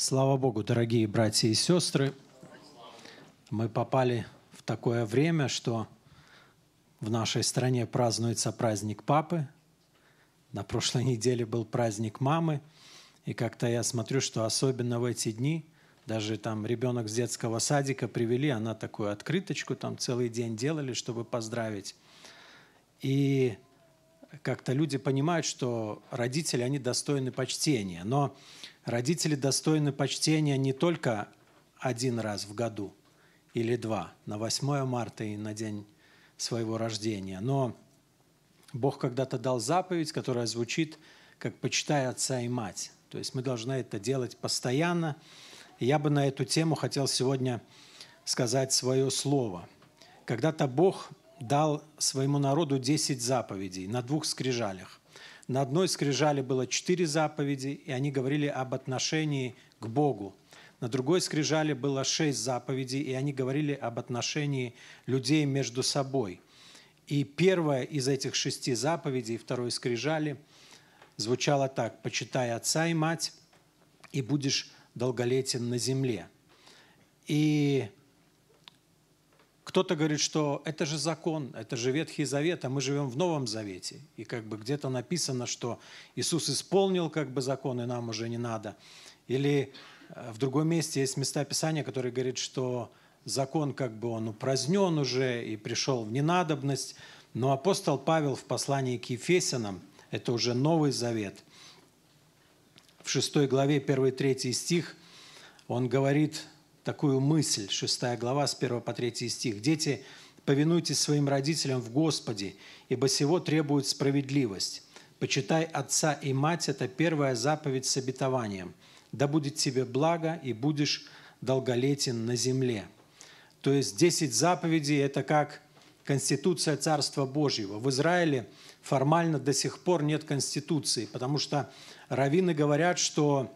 Слава Богу, дорогие братья и сестры, мы попали в такое время, что в нашей стране празднуется праздник папы, на прошлой неделе был праздник мамы, и как-то я смотрю, что особенно в эти дни, даже там ребенок с детского садика привели, она такую открыточку там целый день делали, чтобы поздравить. И как-то люди понимают, что родители, они достойны почтения. Но родители достойны почтения не только один раз в году или два, на 8 марта и на день своего рождения. Но Бог когда-то дал заповедь, которая звучит как «почитай отца и мать». То есть мы должны это делать постоянно. я бы на эту тему хотел сегодня сказать свое слово. Когда-то Бог дал своему народу 10 заповедей на двух скрижалях. На одной скрижале было четыре заповеди, и они говорили об отношении к Богу. На другой скрижале было шесть заповедей, и они говорили об отношении людей между собой. И первая из этих шести заповедей второй скрижали звучала так «Почитай отца и мать, и будешь долголетен на земле». И кто-то говорит, что это же закон, это же Ветхий Завет, а мы живем в Новом Завете. И как бы где-то написано, что Иисус исполнил как бы закон, и нам уже не надо. Или э, в другом месте есть места Писания, которые говорят, что закон как бы он упразднен уже и пришел в ненадобность. Но апостол Павел в послании к Ефесянам, это уже Новый Завет, в 6 главе 1-3 стих, он говорит – такую мысль, 6 глава, с 1 по 3 стих. «Дети, повинуйтесь своим родителям в Господе, ибо сего требует справедливость. Почитай отца и мать – это первая заповедь с обетованием. Да будет тебе благо, и будешь долголетен на земле». То есть 10 заповедей – это как Конституция Царства Божьего. В Израиле формально до сих пор нет Конституции, потому что раввины говорят, что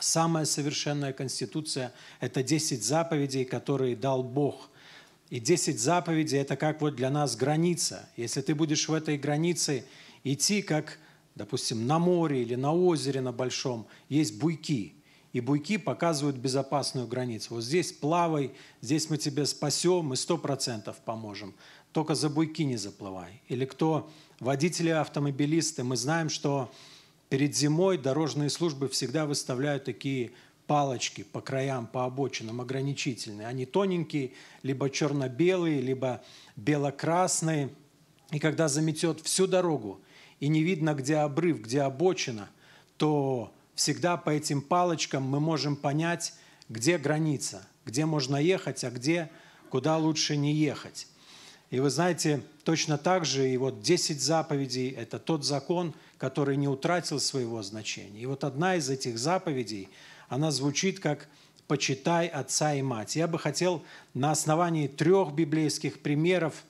Самая совершенная Конституция – это 10 заповедей, которые дал Бог. И 10 заповедей – это как вот для нас граница. Если ты будешь в этой границе идти, как, допустим, на море или на озере на большом, есть буйки – и буйки показывают безопасную границу. Вот здесь плавай, здесь мы тебе спасем и сто процентов поможем. Только за буйки не заплывай. Или кто водители, автомобилисты, мы знаем, что Перед зимой дорожные службы всегда выставляют такие палочки по краям, по обочинам ограничительные. Они тоненькие, либо черно-белые, либо бело-красные. И когда заметет всю дорогу, и не видно, где обрыв, где обочина, то всегда по этим палочкам мы можем понять, где граница, где можно ехать, а где, куда лучше не ехать. И вы знаете, точно так же и вот 10 заповедей – это тот закон, который не утратил своего значения. И вот одна из этих заповедей, она звучит как «почитай отца и мать». Я бы хотел на основании трех библейских примеров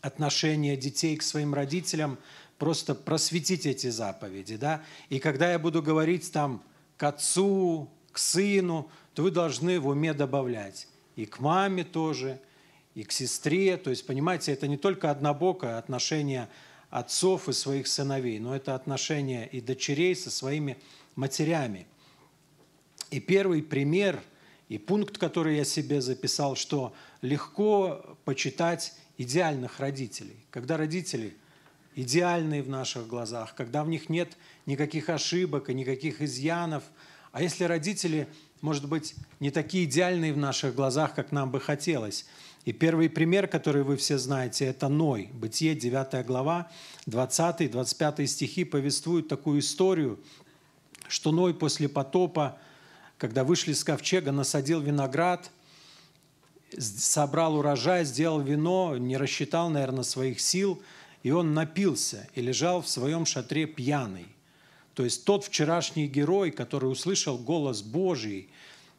отношения детей к своим родителям просто просветить эти заповеди. Да? И когда я буду говорить там к отцу, к сыну, то вы должны в уме добавлять и к маме тоже – и к сестре. То есть, понимаете, это не только однобокое отношение отцов и своих сыновей, но это отношение и дочерей со своими матерями. И первый пример и пункт, который я себе записал, что легко почитать идеальных родителей. Когда родители идеальные в наших глазах, когда в них нет никаких ошибок и никаких изъянов, а если родители, может быть, не такие идеальные в наших глазах, как нам бы хотелось – и первый пример, который вы все знаете, это Ной. Бытие, 9 глава, 20-25 стихи повествуют такую историю, что Ной после потопа, когда вышли с ковчега, насадил виноград, собрал урожай, сделал вино, не рассчитал, наверное, своих сил, и он напился и лежал в своем шатре пьяный. То есть тот вчерашний герой, который услышал голос Божий,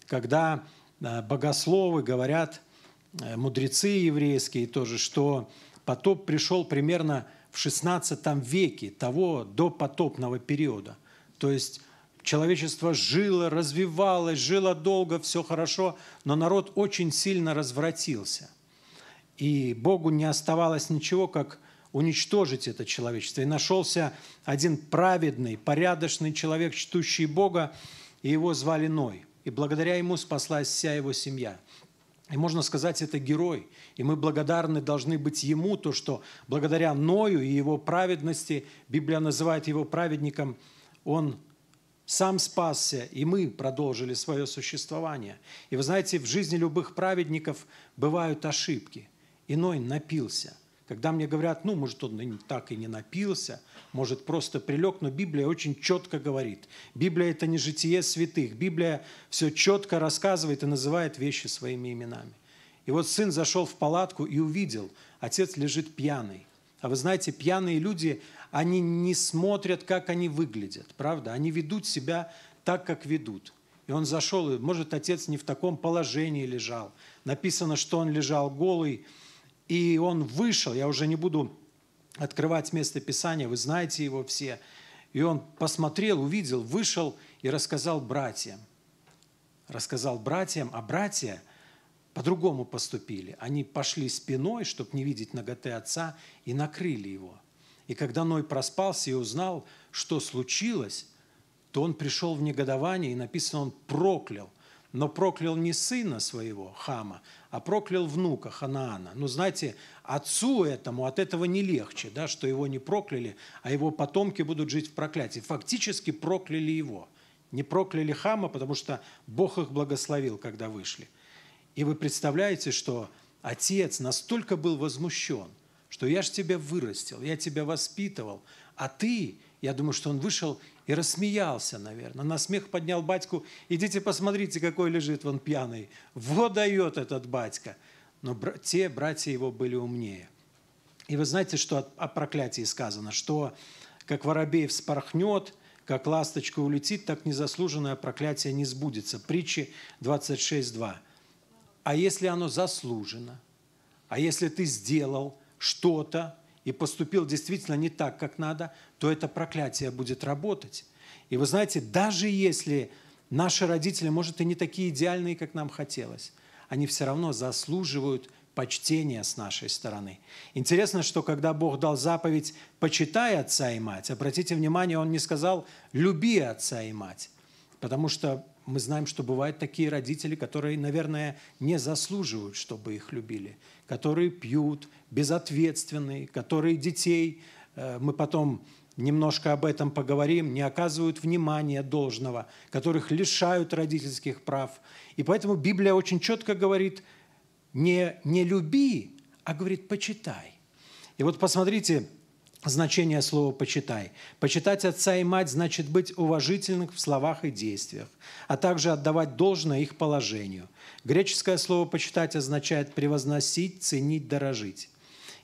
когда э, богословы говорят – Э, мудрецы еврейские тоже, что потоп пришел примерно в XVI веке, того до потопного периода. То есть человечество жило, развивалось, жило долго, все хорошо, но народ очень сильно развратился. И Богу не оставалось ничего, как уничтожить это человечество. И нашелся один праведный, порядочный человек, чтущий Бога, и его звали Ной. И благодаря ему спаслась вся его семья – и можно сказать, это герой. И мы благодарны должны быть ему, то, что благодаря Ною и его праведности, Библия называет его праведником, он сам спасся, и мы продолжили свое существование. И вы знаете, в жизни любых праведников бывают ошибки. Иной напился, когда мне говорят, ну, может, он так и не напился, может, просто прилег, но Библия очень четко говорит. Библия – это не житие святых. Библия все четко рассказывает и называет вещи своими именами. И вот сын зашел в палатку и увидел, отец лежит пьяный. А вы знаете, пьяные люди, они не смотрят, как они выглядят, правда? Они ведут себя так, как ведут. И он зашел, и, может, отец не в таком положении лежал. Написано, что он лежал голый, и он вышел, я уже не буду открывать место Писания, вы знаете его все. И он посмотрел, увидел, вышел и рассказал братьям. Рассказал братьям, а братья по-другому поступили. Они пошли спиной, чтобы не видеть ноготы отца, и накрыли его. И когда Ной проспался и узнал, что случилось, то он пришел в негодование, и написано, он проклял. Но проклял не сына своего, Хама, а проклял внука Ханаана. Ну, знаете, отцу этому от этого не легче, да, что его не прокляли, а его потомки будут жить в проклятии. Фактически прокляли его. Не прокляли Хама, потому что Бог их благословил, когда вышли. И вы представляете, что отец настолько был возмущен, что я ж тебя вырастил, я тебя воспитывал, а ты я думаю, что он вышел и рассмеялся, наверное. На смех поднял батьку. Идите посмотрите, какой лежит он пьяный. Вот дает этот батька. Но те братья его были умнее. И вы знаете, что о проклятии сказано, что как воробей вспорхнет, как ласточка улетит, так незаслуженное проклятие не сбудется. Притчи 26.2. А если оно заслужено, а если ты сделал что-то, и поступил действительно не так, как надо, то это проклятие будет работать. И вы знаете, даже если наши родители, может, и не такие идеальные, как нам хотелось, они все равно заслуживают почтения с нашей стороны. Интересно, что когда Бог дал заповедь «почитай отца и мать», обратите внимание, Он не сказал «люби отца и мать», потому что мы знаем, что бывают такие родители, которые, наверное, не заслуживают, чтобы их любили, которые пьют, безответственные, которые детей, э, мы потом немножко об этом поговорим, не оказывают внимания должного, которых лишают родительских прав. И поэтому Библия очень четко говорит, не, не люби, а говорит, почитай. И вот посмотрите, значение слова «почитай». Почитать отца и мать значит быть уважительным в словах и действиях, а также отдавать должное их положению. Греческое слово «почитать» означает «превозносить», «ценить», «дорожить».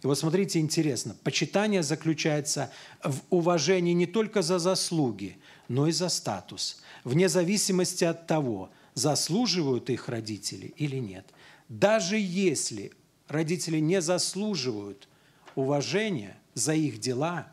И вот смотрите, интересно, почитание заключается в уважении не только за заслуги, но и за статус, вне зависимости от того, заслуживают их родители или нет. Даже если родители не заслуживают уважения – за их дела,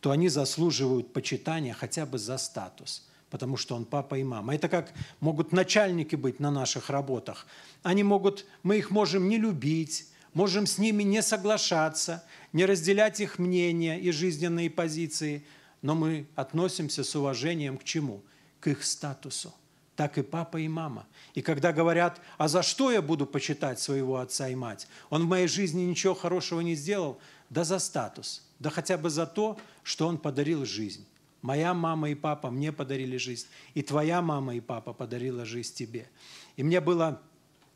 то они заслуживают почитания хотя бы за статус, потому что он папа и мама. Это как могут начальники быть на наших работах. Они могут, мы их можем не любить, можем с ними не соглашаться, не разделять их мнения и жизненные позиции, но мы относимся с уважением к чему? К их статусу. Так и папа, и мама. И когда говорят, а за что я буду почитать своего отца и мать? Он в моей жизни ничего хорошего не сделал – да за статус, да хотя бы за то, что он подарил жизнь. Моя мама и папа мне подарили жизнь, и твоя мама и папа подарила жизнь тебе. И мне было,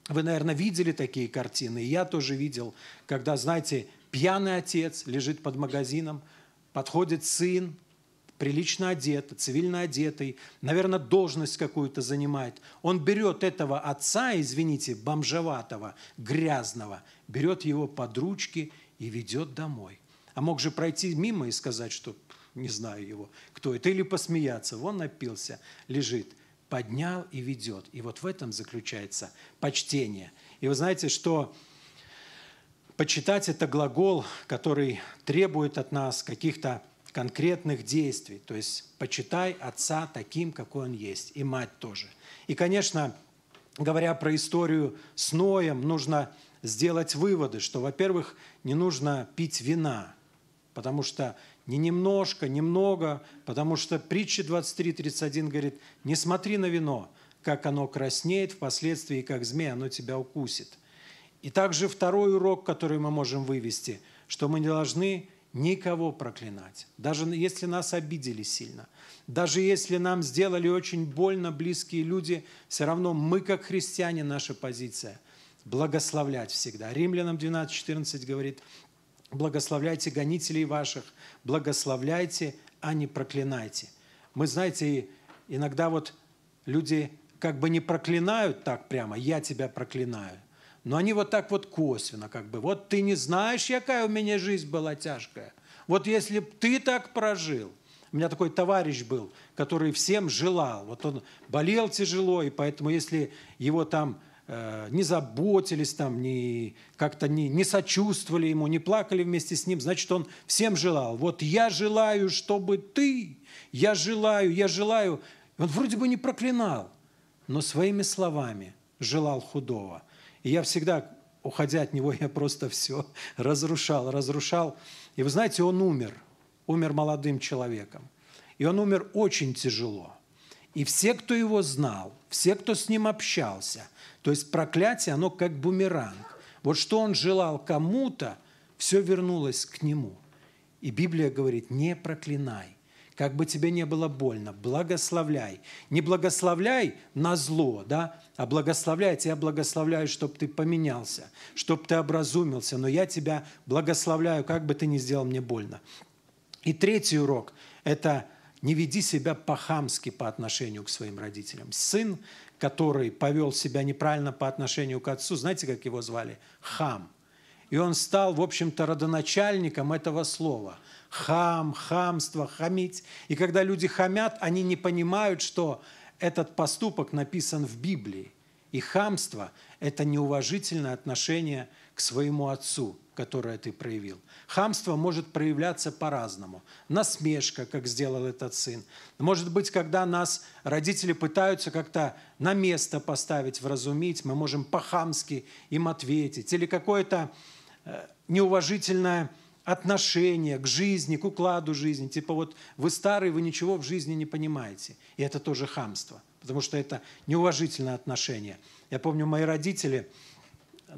вы, наверное, видели такие картины, и я тоже видел, когда, знаете, пьяный отец лежит под магазином, подходит сын, прилично одетый, цивильно одетый, наверное, должность какую-то занимает. Он берет этого отца, извините, бомжеватого, грязного, берет его под ручки – и ведет домой. А мог же пройти мимо и сказать, что не знаю его, кто это, или посмеяться. Вон напился, лежит, поднял и ведет. И вот в этом заключается почтение. И вы знаете, что почитать – это глагол, который требует от нас каких-то конкретных действий. То есть почитай отца таким, какой он есть, и мать тоже. И, конечно, говоря про историю с Ноем, нужно сделать выводы, что, во-первых, не нужно пить вина, потому что не немножко, немного, потому что притча 23.31 говорит, не смотри на вино, как оно краснеет впоследствии, как змея, оно тебя укусит. И также второй урок, который мы можем вывести, что мы не должны никого проклинать, даже если нас обидели сильно, даже если нам сделали очень больно близкие люди, все равно мы, как христиане, наша позиция – благословлять всегда. Римлянам 12.14 говорит, благословляйте гонителей ваших, благословляйте, а не проклинайте. Мы, знаете, иногда вот люди как бы не проклинают так прямо, я тебя проклинаю. Но они вот так вот косвенно, как бы, вот ты не знаешь, какая у меня жизнь была тяжкая. Вот если бы ты так прожил. У меня такой товарищ был, который всем желал. Вот он болел тяжело, и поэтому если его там Э, не заботились там, не, как-то не, не сочувствовали ему, не плакали вместе с ним, значит, он всем желал. Вот я желаю, чтобы ты, я желаю, я желаю. Он вроде бы не проклинал, но своими словами желал худого. И я всегда, уходя от него, я просто все разрушал, разрушал. И вы знаете, он умер, умер молодым человеком. И он умер очень тяжело. И все, кто его знал, все, кто с ним общался – то есть проклятие, оно как бумеранг. Вот что он желал кому-то, все вернулось к нему. И Библия говорит, не проклинай, как бы тебе не было больно, благословляй. Не благословляй на зло, да, а благословляй, тебя благословляю, чтобы ты поменялся, чтобы ты образумился, но я тебя благословляю, как бы ты ни сделал мне больно. И третий урок – это не веди себя по-хамски по отношению к своим родителям. Сын который повел себя неправильно по отношению к отцу, знаете, как его звали? Хам. И он стал, в общем-то, родоначальником этого слова. Хам, хамство, хамить. И когда люди хамят, они не понимают, что этот поступок написан в Библии. И хамство – это неуважительное отношение к к своему отцу, которое ты проявил. Хамство может проявляться по-разному. Насмешка, как сделал этот сын. Может быть, когда нас родители пытаются как-то на место поставить, вразумить, мы можем по-хамски им ответить. Или какое-то э, неуважительное отношение к жизни, к укладу жизни. Типа вот вы старый, вы ничего в жизни не понимаете. И это тоже хамство, потому что это неуважительное отношение. Я помню, мои родители –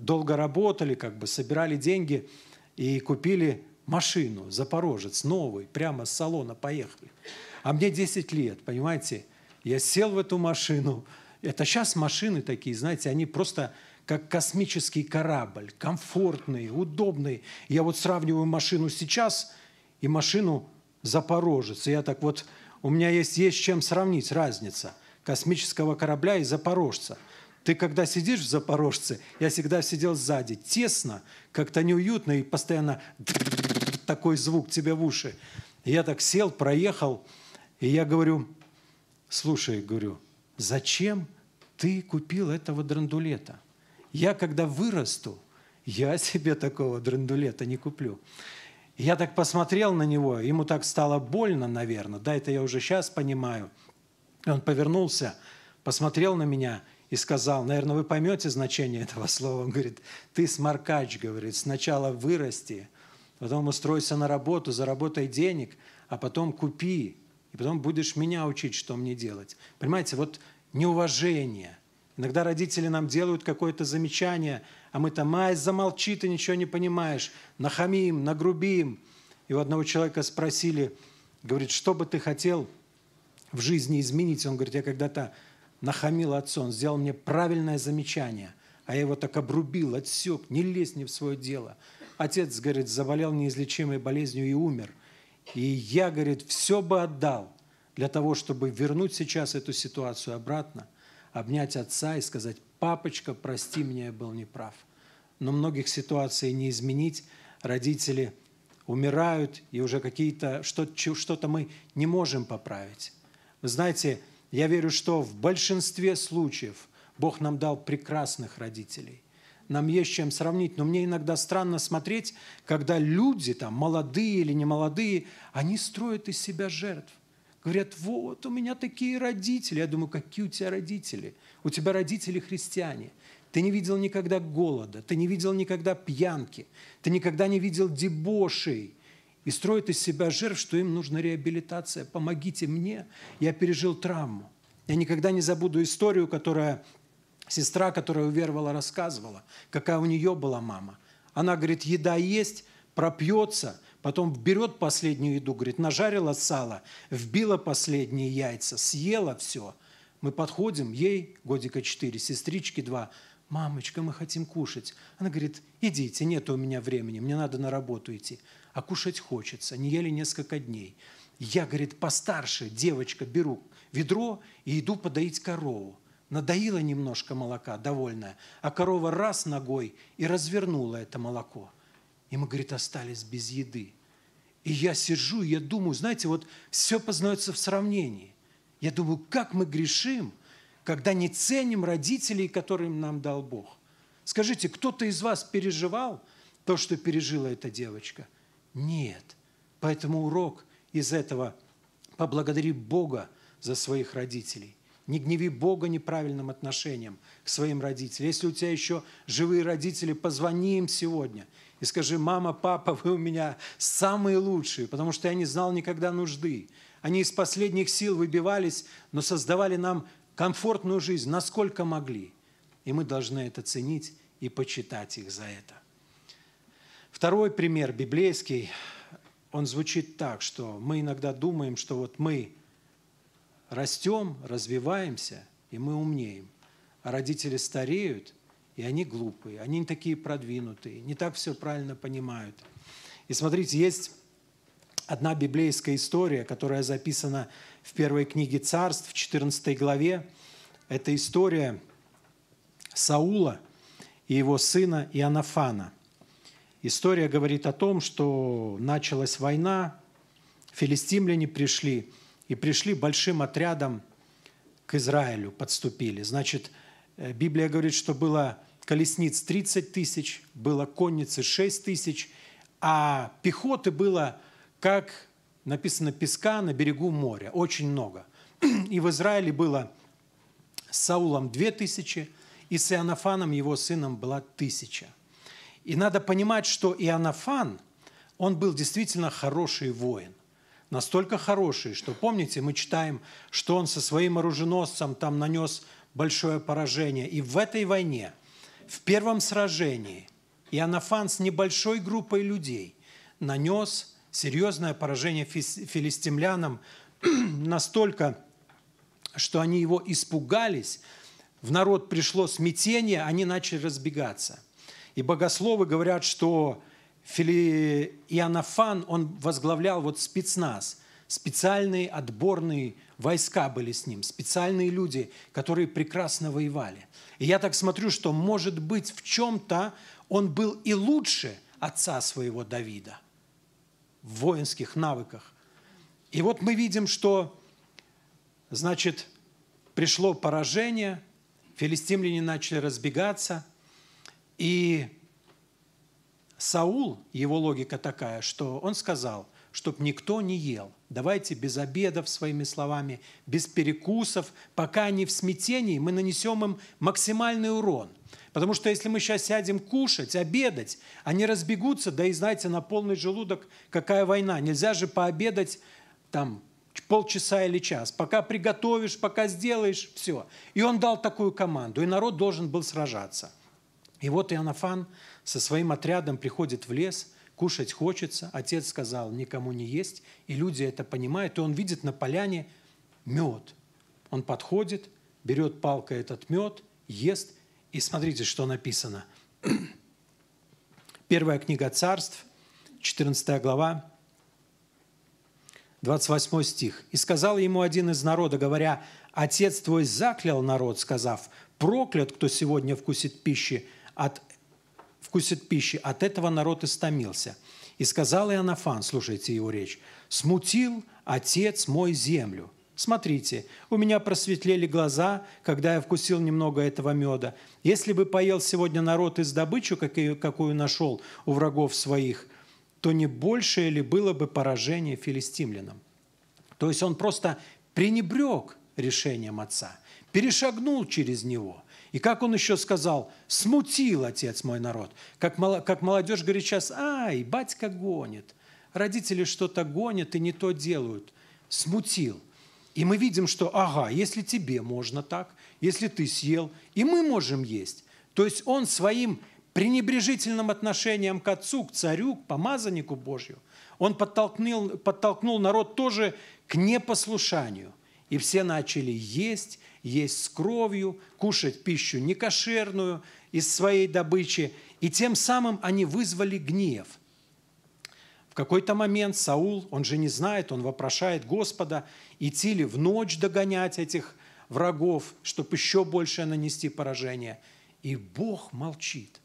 долго работали, как бы собирали деньги и купили машину, Запорожец, новый, прямо с салона поехали. А мне 10 лет, понимаете, я сел в эту машину. Это сейчас машины такие, знаете, они просто как космический корабль, комфортный, удобный. Я вот сравниваю машину сейчас и машину Запорожец. И я так вот, у меня есть, есть чем сравнить разница космического корабля и Запорожца – ты когда сидишь в Запорожце, я всегда сидел сзади, тесно, как-то неуютно и постоянно такой звук тебе в уши. я так сел, проехал, и я говорю, слушай, говорю, зачем ты купил этого драндулета? Я когда вырасту, я себе такого драндулета не куплю. Я так посмотрел на него, ему так стало больно, наверное, да, это я уже сейчас понимаю. он повернулся, посмотрел на меня – и сказал, наверное, вы поймете значение этого слова. Он говорит, ты сморкач, говорит, сначала вырасти, потом устройся на работу, заработай денег, а потом купи, и потом будешь меня учить, что мне делать. Понимаете, вот неуважение. Иногда родители нам делают какое-то замечание, а мы там, ай, замолчи, ты ничего не понимаешь, нахамим, нагрубим. И у одного человека спросили, говорит, что бы ты хотел в жизни изменить? Он говорит, я когда-то нахамил отцу, он сделал мне правильное замечание, а я его так обрубил, отсек, не лезь ни в свое дело. Отец, говорит, заболел неизлечимой болезнью и умер. И я, говорит, все бы отдал для того, чтобы вернуть сейчас эту ситуацию обратно, обнять отца и сказать, папочка, прости меня, я был неправ. Но многих ситуаций не изменить. Родители умирают, и уже какие-то, что-то мы не можем поправить. Вы знаете, я верю, что в большинстве случаев Бог нам дал прекрасных родителей. Нам есть чем сравнить, но мне иногда странно смотреть, когда люди, там, молодые или немолодые, они строят из себя жертв. Говорят, вот у меня такие родители. Я думаю, какие у тебя родители? У тебя родители христиане. Ты не видел никогда голода, ты не видел никогда пьянки, ты никогда не видел дебошей и строят из себя жертв, что им нужна реабилитация. Помогите мне, я пережил травму. Я никогда не забуду историю, которая сестра, которая уверовала, рассказывала, какая у нее была мама. Она говорит, еда есть, пропьется, потом берет последнюю еду, говорит, нажарила сало, вбила последние яйца, съела все. Мы подходим, ей годика четыре, сестрички два, мамочка, мы хотим кушать. Она говорит, идите, нет у меня времени, мне надо на работу идти а кушать хочется. Не ели несколько дней. Я, говорит, постарше, девочка, беру ведро и иду подоить корову. Надоила немножко молока, довольная, а корова раз ногой и развернула это молоко. И мы, говорит, остались без еды. И я сижу, и я думаю, знаете, вот все познается в сравнении. Я думаю, как мы грешим, когда не ценим родителей, которые нам дал Бог. Скажите, кто-то из вас переживал то, что пережила эта девочка – нет. Поэтому урок из этого – поблагодари Бога за своих родителей. Не гневи Бога неправильным отношением к своим родителям. Если у тебя еще живые родители, позвони им сегодня и скажи, мама, папа, вы у меня самые лучшие, потому что я не знал никогда нужды. Они из последних сил выбивались, но создавали нам комфортную жизнь, насколько могли. И мы должны это ценить и почитать их за это. Второй пример библейский, он звучит так, что мы иногда думаем, что вот мы растем, развиваемся, и мы умнеем, а родители стареют, и они глупые, они не такие продвинутые, не так все правильно понимают. И смотрите, есть одна библейская история, которая записана в первой книге царств, в 14 главе. Это история Саула и его сына Иоаннафана. История говорит о том, что началась война, филистимляне пришли, и пришли большим отрядом к Израилю, подступили. Значит, э, Библия говорит, что было колесниц 30 тысяч, было конницы 6 тысяч, а пехоты было, как написано, песка на берегу моря, очень много. И в Израиле было с Саулом 2 тысячи, и с Иоаннафаном, его сыном, была тысяча. И надо понимать, что Иоаннафан, он был действительно хороший воин. Настолько хороший, что, помните, мы читаем, что он со своим оруженосцем там нанес большое поражение. И в этой войне, в первом сражении, Иоаннафан с небольшой группой людей нанес серьезное поражение филистимлянам настолько, что они его испугались, в народ пришло смятение, они начали разбегаться. И богословы говорят, что Фили... Иоаннафан, он возглавлял вот спецназ, специальные отборные войска были с ним, специальные люди, которые прекрасно воевали. И я так смотрю, что, может быть, в чем-то он был и лучше отца своего Давида в воинских навыках. И вот мы видим, что, значит, пришло поражение, филистимляне начали разбегаться – и Саул, его логика такая, что он сказал, чтоб никто не ел. Давайте без обедов, своими словами, без перекусов, пока они в смятении, мы нанесем им максимальный урон. Потому что если мы сейчас сядем кушать, обедать, они разбегутся, да и знаете, на полный желудок какая война. Нельзя же пообедать там полчаса или час, пока приготовишь, пока сделаешь, все. И он дал такую команду, и народ должен был сражаться – и вот Иоаннафан со своим отрядом приходит в лес, кушать хочется, отец сказал, никому не есть, и люди это понимают, и он видит на поляне мед. Он подходит, берет палкой этот мед, ест, и смотрите, что написано. Первая книга царств, 14 глава, 28 стих. «И сказал ему один из народа, говоря, «Отец твой заклял народ, сказав, проклят, кто сегодня вкусит пищи от, вкусит пищи. От этого народ истомился. И сказал Иоаннафан, слушайте его речь, «Смутил отец мой землю». Смотрите, у меня просветлели глаза, когда я вкусил немного этого меда. Если бы поел сегодня народ из добычу, какую нашел у врагов своих, то не большее ли было бы поражение филистимлянам? То есть он просто пренебрег решением отца, перешагнул через него – и как он еще сказал, смутил отец мой народ. Как, как молодежь говорит сейчас, ай, батька гонит. Родители что-то гонят и не то делают. Смутил. И мы видим, что, ага, если тебе можно так, если ты съел, и мы можем есть. То есть он своим пренебрежительным отношением к отцу, к царю, к помазаннику Божью, он подтолкнул, подтолкнул народ тоже к непослушанию. И все начали есть, есть с кровью, кушать пищу некошерную из своей добычи, и тем самым они вызвали гнев. В какой-то момент Саул, он же не знает, он вопрошает Господа, идти ли в ночь догонять этих врагов, чтобы еще больше нанести поражение. И Бог молчит.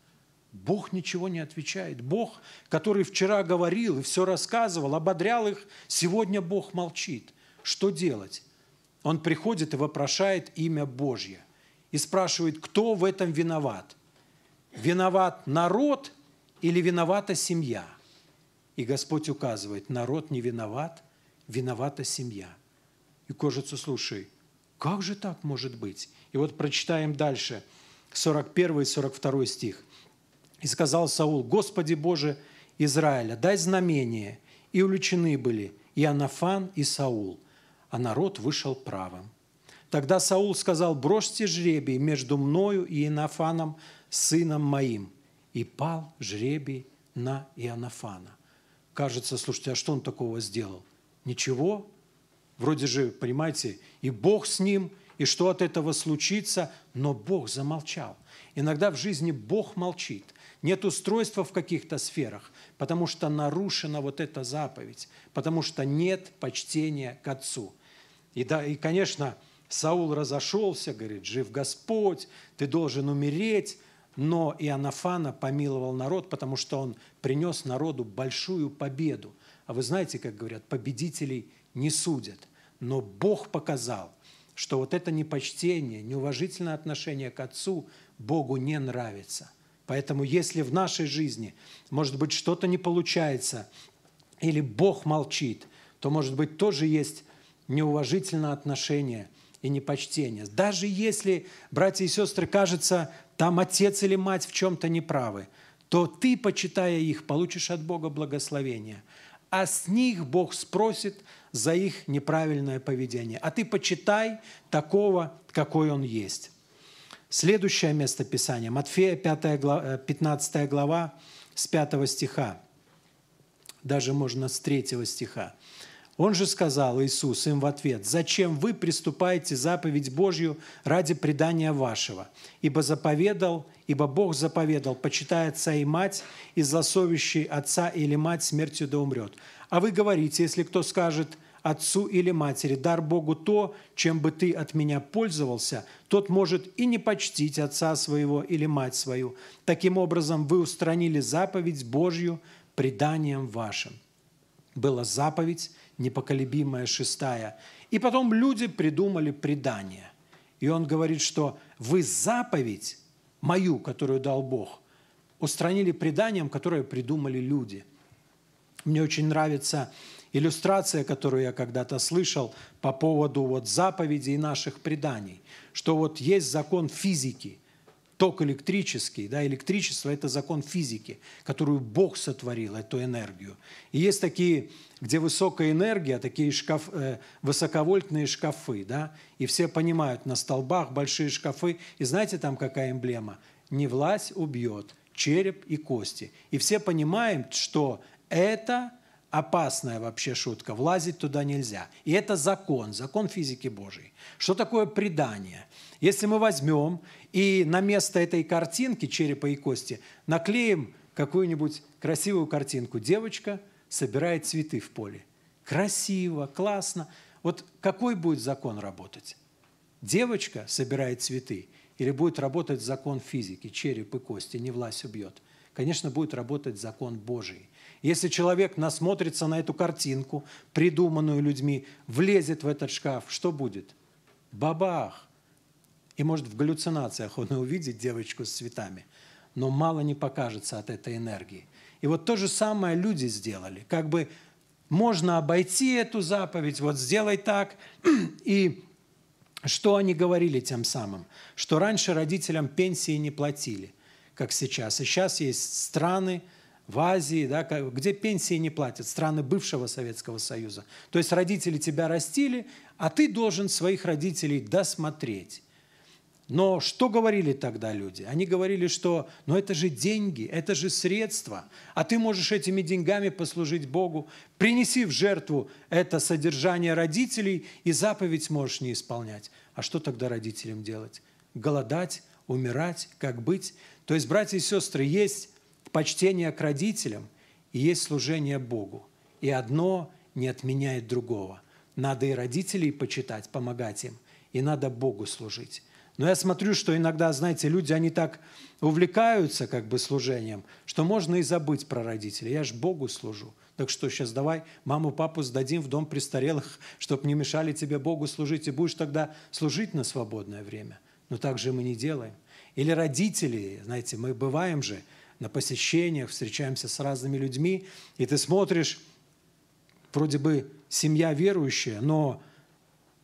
Бог ничего не отвечает. Бог, который вчера говорил и все рассказывал, ободрял их, сегодня Бог молчит. Что делать? Он приходит и вопрошает имя Божье и спрашивает, кто в этом виноват? Виноват народ или виновата семья? И Господь указывает, народ не виноват, виновата семья. И кожица, слушай, как же так может быть? И вот прочитаем дальше, 41 и 42 стих. «И сказал Саул, Господи Боже Израиля, дай знамение». И увлечены были и Анафан, и Саул – а народ вышел правым. Тогда Саул сказал, бросьте жребий между мною и Инофаном, сыном моим. И пал жребий на Иоаннафана. Кажется, слушайте, а что он такого сделал? Ничего. Вроде же, понимаете, и Бог с ним, и что от этого случится, но Бог замолчал. Иногда в жизни Бог молчит. Нет устройства в каких-то сферах, потому что нарушена вот эта заповедь, потому что нет почтения к Отцу – и, да, и, конечно, Саул разошелся, говорит, жив Господь, ты должен умереть. Но Иоаннафана помиловал народ, потому что он принес народу большую победу. А вы знаете, как говорят, победителей не судят. Но Бог показал, что вот это непочтение, неуважительное отношение к Отцу Богу не нравится. Поэтому если в нашей жизни, может быть, что-то не получается, или Бог молчит, то, может быть, тоже есть неуважительное отношение и непочтение. Даже если, братья и сестры, кажется, там отец или мать в чем-то неправы, то ты, почитая их, получишь от Бога благословение. А с них Бог спросит за их неправильное поведение. А ты почитай такого, какой он есть. Следующее место Писания, Матфея 5 глава, 15 глава, с 5 стиха, даже можно с 3 стиха. Он же сказал, Иисус, им в ответ, «Зачем вы приступаете заповедь Божью ради предания вашего? Ибо заповедал, ибо Бог заповедал, почитай отца и мать, и злосовящий отца или мать смертью да умрет. А вы говорите, если кто скажет отцу или матери, дар Богу то, чем бы ты от меня пользовался, тот может и не почтить отца своего или мать свою. Таким образом, вы устранили заповедь Божью преданием вашим». Была заповедь, непоколебимая шестая. И потом люди придумали предание. И он говорит, что вы заповедь мою, которую дал Бог, устранили преданием, которое придумали люди. Мне очень нравится иллюстрация, которую я когда-то слышал по поводу вот заповедей и наших преданий, что вот есть закон физики – ток электрический, да, электричество – это закон физики, которую Бог сотворил, эту энергию. И есть такие, где высокая энергия, такие шкаф, э, высоковольтные шкафы, да, и все понимают, на столбах большие шкафы, и знаете там какая эмблема? «Не власть убьет, череп и кости». И все понимают, что это опасная вообще шутка, влазить туда нельзя. И это закон, закон физики Божьей. Что такое предание? – если мы возьмем и на место этой картинки черепа и кости наклеим какую-нибудь красивую картинку, девочка собирает цветы в поле. Красиво, классно. Вот какой будет закон работать? Девочка собирает цветы или будет работать закон физики, череп и кости, не власть убьет? Конечно, будет работать закон Божий. Если человек насмотрится на эту картинку, придуманную людьми, влезет в этот шкаф, что будет? Бабах! И, может, в галлюцинациях он и увидит девочку с цветами, но мало не покажется от этой энергии. И вот то же самое люди сделали. Как бы можно обойти эту заповедь, вот сделай так. И что они говорили тем самым? Что раньше родителям пенсии не платили, как сейчас. И сейчас есть страны, в Азии, да, где пенсии не платят, страны бывшего Советского Союза. То есть родители тебя растили, а ты должен своих родителей досмотреть. Но что говорили тогда люди? Они говорили, что ну это же деньги, это же средства, а ты можешь этими деньгами послужить Богу. Принеси в жертву это содержание родителей, и заповедь можешь не исполнять. А что тогда родителям делать? Голодать, умирать, как быть? То есть, братья и сестры, есть почтение к родителям и есть служение Богу. И одно не отменяет другого. Надо и родителей почитать, помогать им, и надо Богу служить. Но я смотрю, что иногда, знаете, люди, они так увлекаются как бы служением, что можно и забыть про родителей. Я же Богу служу. Так что сейчас давай маму, папу сдадим в дом престарелых, чтобы не мешали тебе Богу служить, и будешь тогда служить на свободное время. Но так же мы не делаем. Или родители, знаете, мы бываем же на посещениях, встречаемся с разными людьми, и ты смотришь, вроде бы семья верующая, но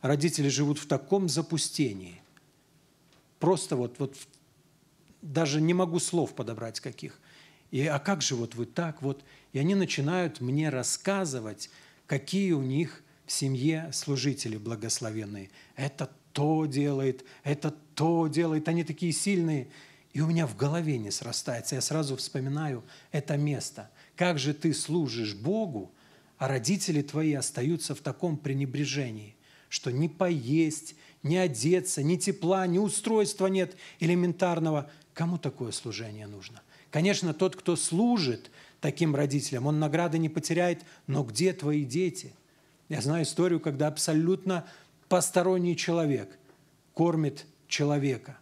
родители живут в таком запустении – просто вот, вот даже не могу слов подобрать каких. И, а как же вот вы так вот? И они начинают мне рассказывать, какие у них в семье служители благословенные. Это то делает, это то делает. Они такие сильные. И у меня в голове не срастается. Я сразу вспоминаю это место. Как же ты служишь Богу, а родители твои остаются в таком пренебрежении? что ни поесть, ни одеться, ни тепла, ни устройства нет элементарного. Кому такое служение нужно? Конечно, тот, кто служит таким родителям, он награды не потеряет, но где твои дети? Я знаю историю, когда абсолютно посторонний человек кормит человека.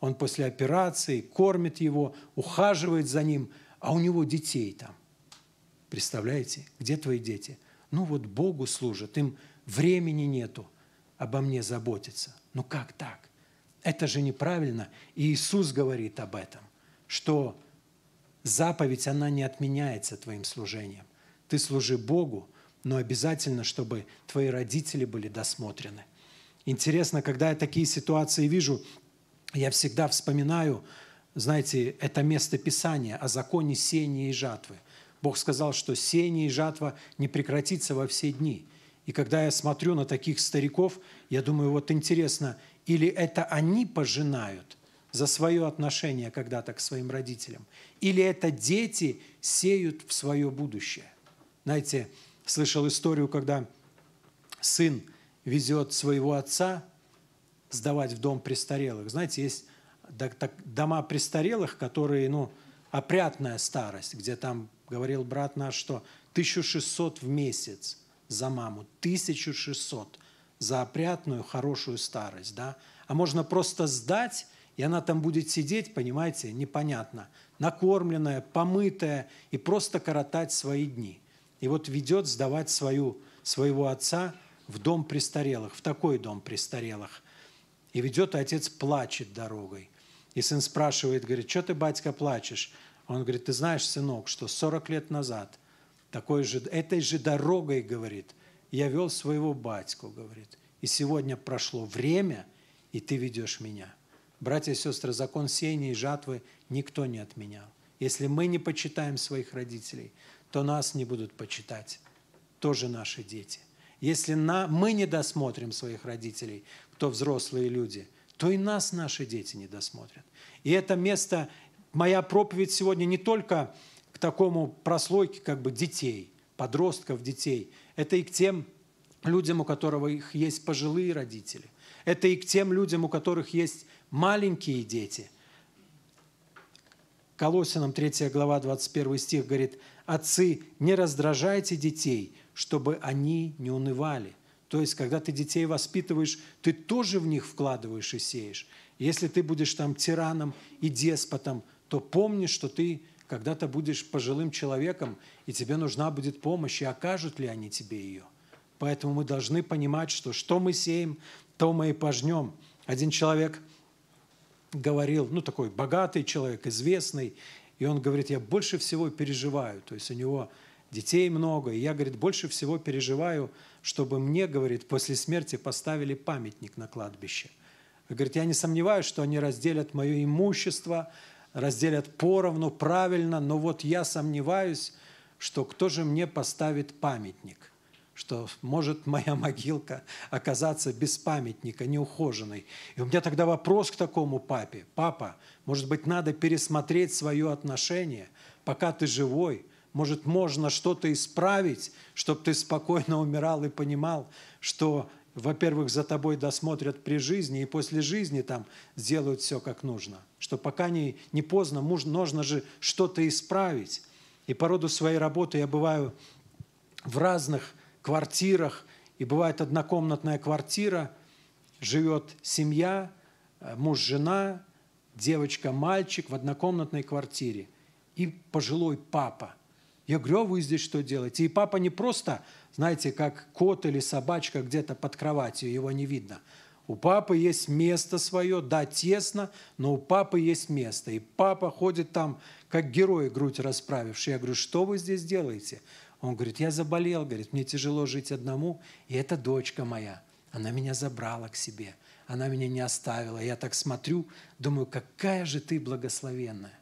Он после операции кормит его, ухаживает за ним, а у него детей там. Представляете, где твои дети? Ну вот Богу служат, им времени нету обо мне заботиться. Ну как так? Это же неправильно. И Иисус говорит об этом, что заповедь, она не отменяется твоим служением. Ты служи Богу, но обязательно, чтобы твои родители были досмотрены. Интересно, когда я такие ситуации вижу, я всегда вспоминаю, знаете, это место Писания о законе сения и жатвы. Бог сказал, что сение и жатва не прекратится во все дни. И когда я смотрю на таких стариков, я думаю, вот интересно, или это они пожинают за свое отношение когда-то к своим родителям, или это дети сеют в свое будущее. Знаете, слышал историю, когда сын везет своего отца сдавать в дом престарелых. Знаете, есть дома престарелых, которые, ну, опрятная старость, где там говорил брат наш, что 1600 в месяц – за маму, 1600 за опрятную, хорошую старость, да? А можно просто сдать, и она там будет сидеть, понимаете, непонятно, накормленная, помытая, и просто коротать свои дни. И вот ведет сдавать свою, своего отца в дом престарелых, в такой дом престарелых. И ведет, и а отец плачет дорогой. И сын спрашивает, говорит, что ты, батька, плачешь? Он говорит, ты знаешь, сынок, что 40 лет назад такой же, этой же дорогой, говорит, я вел своего батьку, говорит, и сегодня прошло время, и ты ведешь меня. Братья и сестры, закон сеяния и жатвы никто не отменял. Если мы не почитаем своих родителей, то нас не будут почитать, тоже наши дети. Если на, мы не досмотрим своих родителей, кто взрослые люди, то и нас наши дети не досмотрят. И это место, моя проповедь сегодня не только такому прослойке как бы детей, подростков, детей. Это и к тем людям, у которых их есть пожилые родители. Это и к тем людям, у которых есть маленькие дети. Колосинам 3 глава 21 стих говорит, «Отцы, не раздражайте детей, чтобы они не унывали». То есть, когда ты детей воспитываешь, ты тоже в них вкладываешь и сеешь. Если ты будешь там тираном и деспотом, то помни, что ты когда ты будешь пожилым человеком, и тебе нужна будет помощь, и окажут ли они тебе ее. Поэтому мы должны понимать, что что мы сеем, то мы и пожнем. Один человек говорил, ну такой богатый человек, известный, и он говорит, я больше всего переживаю, то есть у него детей много, и я, говорит, больше всего переживаю, чтобы мне, говорит, после смерти поставили памятник на кладбище. Говорит, я не сомневаюсь, что они разделят мое имущество, разделят поровну, правильно, но вот я сомневаюсь, что кто же мне поставит памятник что может моя могилка оказаться без памятника, неухоженной. И у меня тогда вопрос к такому папе. Папа, может быть, надо пересмотреть свое отношение, пока ты живой. Может, можно что-то исправить, чтобы ты спокойно умирал и понимал, что во-первых, за тобой досмотрят при жизни, и после жизни там сделают все как нужно. Что пока не, не поздно, нужно же что-то исправить. И по роду своей работы я бываю в разных квартирах, и бывает однокомнатная квартира, живет семья, э, муж, жена, девочка, мальчик в однокомнатной квартире и пожилой папа – я говорю, а вы здесь что делаете? И папа не просто, знаете, как кот или собачка где-то под кроватью, его не видно. У папы есть место свое, да, тесно, но у папы есть место. И папа ходит там, как герой, грудь расправивший. Я говорю, что вы здесь делаете? Он говорит, я заболел, говорит, мне тяжело жить одному, и это дочка моя. Она меня забрала к себе, она меня не оставила. Я так смотрю, думаю, какая же ты благословенная,